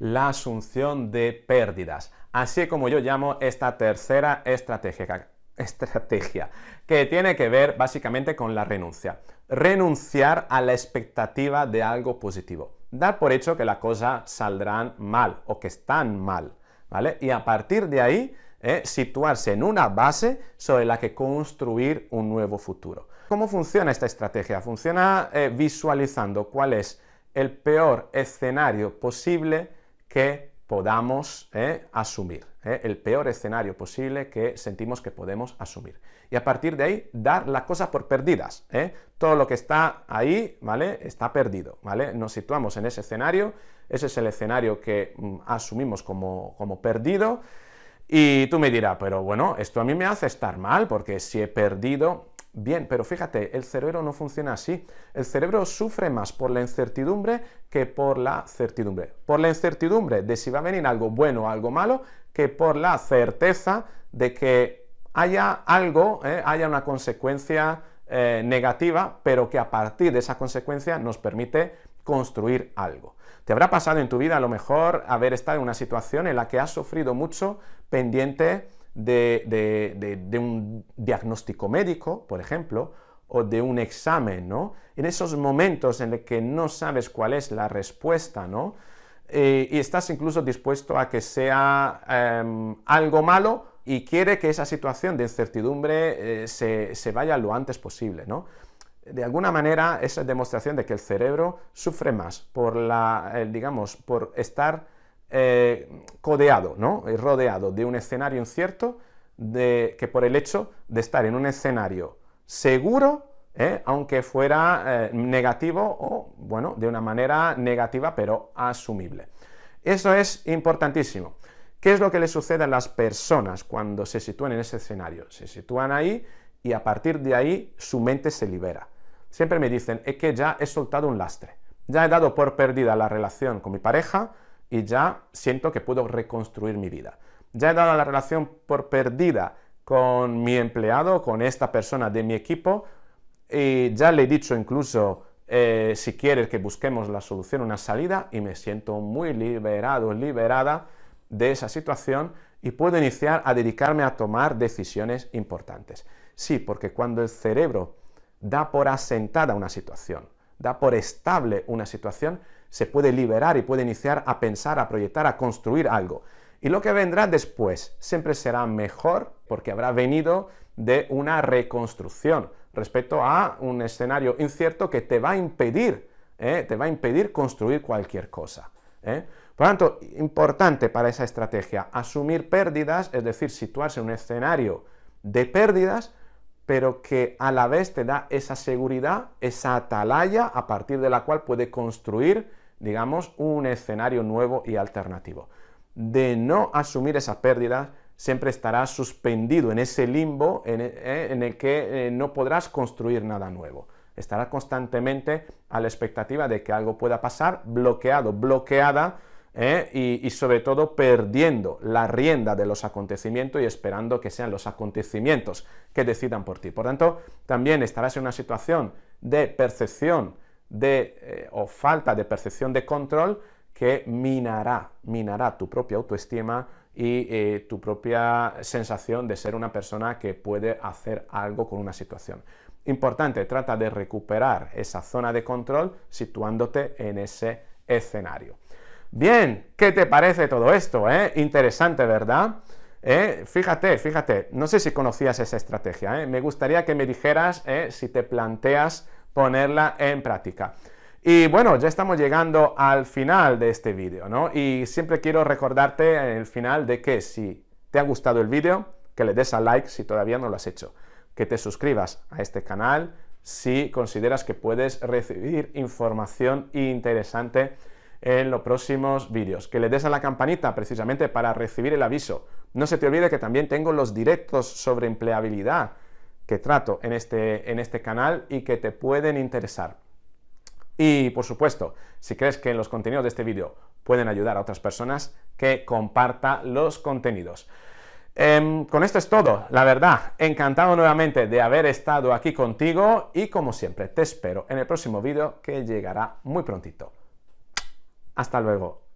la asunción de pérdidas. Así como yo llamo esta tercera estrategia, que tiene que ver básicamente con la renuncia. Renunciar a la expectativa de algo positivo. Dar por hecho que las cosas saldrán mal o que están mal, ¿vale? Y a partir de ahí, eh, situarse en una base sobre la que construir un nuevo futuro. ¿Cómo funciona esta estrategia? Funciona eh, visualizando cuál es el peor escenario posible que podamos eh, asumir, eh, el peor escenario posible que sentimos que podemos asumir. Y a partir de ahí, dar las cosas por perdidas. Eh. Todo lo que está ahí, ¿vale? Está perdido, ¿vale? Nos situamos en ese escenario, ese es el escenario que mm, asumimos como, como perdido, y tú me dirás, pero bueno, esto a mí me hace estar mal, porque si he perdido, Bien, pero fíjate, el cerebro no funciona así. El cerebro sufre más por la incertidumbre que por la certidumbre. Por la incertidumbre de si va a venir algo bueno o algo malo, que por la certeza de que haya algo, eh, haya una consecuencia eh, negativa, pero que a partir de esa consecuencia nos permite construir algo. Te habrá pasado en tu vida a lo mejor haber estado en una situación en la que has sufrido mucho pendiente de, un diagnóstico médico, por ejemplo, o de un examen, ¿no? En esos momentos en los que no sabes cuál es la respuesta, ¿no? Eh, y estás incluso dispuesto a que sea em, algo malo y quiere que esa situación de incertidumbre eh, se, se, vaya lo antes posible, ¿no? De alguna manera, esa demostración de que el cerebro sufre más por la, digamos, por estar eh, codeado, ¿no? Eh, rodeado de un escenario incierto de, que por el hecho de estar en un escenario seguro, ¿eh? aunque fuera negativo o, bueno, de una manera negativa, pero asumible. Eso es importantísimo. ¿Qué es lo que le sucede a las personas cuando se sitúan en ese escenario? Se sitúan ahí y a partir de ahí su mente se libera. Siempre me dicen, es que ya he soltado un lastre, ya he dado por perdida la relación con mi pareja, y ya siento que puedo reconstruir mi vida. Ya he dado la relación por perdida con mi empleado, con esta persona de mi equipo, y ya le he dicho incluso eh, si quieres que busquemos la solución, una salida, y me siento muy liberado, liberada de esa situación y puedo iniciar a dedicarme a tomar decisiones importantes. Sí, porque cuando el cerebro da por asentada una situación, da por estable una situación, se puede liberar y puede iniciar a pensar, a proyectar, a construir algo. Y lo que vendrá después siempre será mejor porque habrá venido de una reconstrucción respecto a un escenario incierto que te va a impedir, ¿eh? te va a impedir construir cualquier cosa. ¿eh? Por lo tanto, importante para esa estrategia, asumir pérdidas, es decir, situarse en un escenario de pérdidas, pero que a la vez te da esa seguridad, esa atalaya a partir de la cual puede construir, digamos, un escenario nuevo y alternativo. De no asumir esas pérdidas, siempre estarás suspendido en ese limbo en, eh, el, que eh, no podrás construir nada nuevo. Estarás constantemente a la expectativa de que algo pueda pasar, bloqueado, bloqueada ¿eh? y, sobre todo perdiendo la rienda de los acontecimientos y esperando que sean los acontecimientos que decidan por ti. Por tanto, también estarás en una situación de percepción de, eh, o falta de percepción de control que minará, minará tu propia autoestima y eh, tu propia sensación de ser una persona que puede hacer algo con una situación. Importante, trata de recuperar esa zona de control situándote en ese escenario. Bien, ¿qué te parece todo esto? Eh? Interesante, ¿verdad? Eh, fíjate, fíjate, no sé si conocías esa estrategia, eh. me gustaría que me dijeras eh, si te planteas ponerla en práctica. Y bueno, ya estamos llegando al final de este vídeo, ¿no? Y siempre quiero recordarte en el final de que si te ha gustado el vídeo, que le des a like si todavía no lo has hecho, que te suscribas a este canal si consideras que puedes recibir información interesante en los próximos vídeos. Que le des a la campanita precisamente para recibir el aviso. No se te olvide que también tengo los directos sobre empleabilidad que trato en este, en este canal y que te pueden interesar. Y por supuesto, si crees que los contenidos de este vídeo pueden ayudar a otras personas, que comparta los contenidos. Em, con esto es todo, la verdad, encantado nuevamente de haber estado aquí contigo y como siempre te espero en el próximo vídeo que llegará muy prontito. Hasta luego.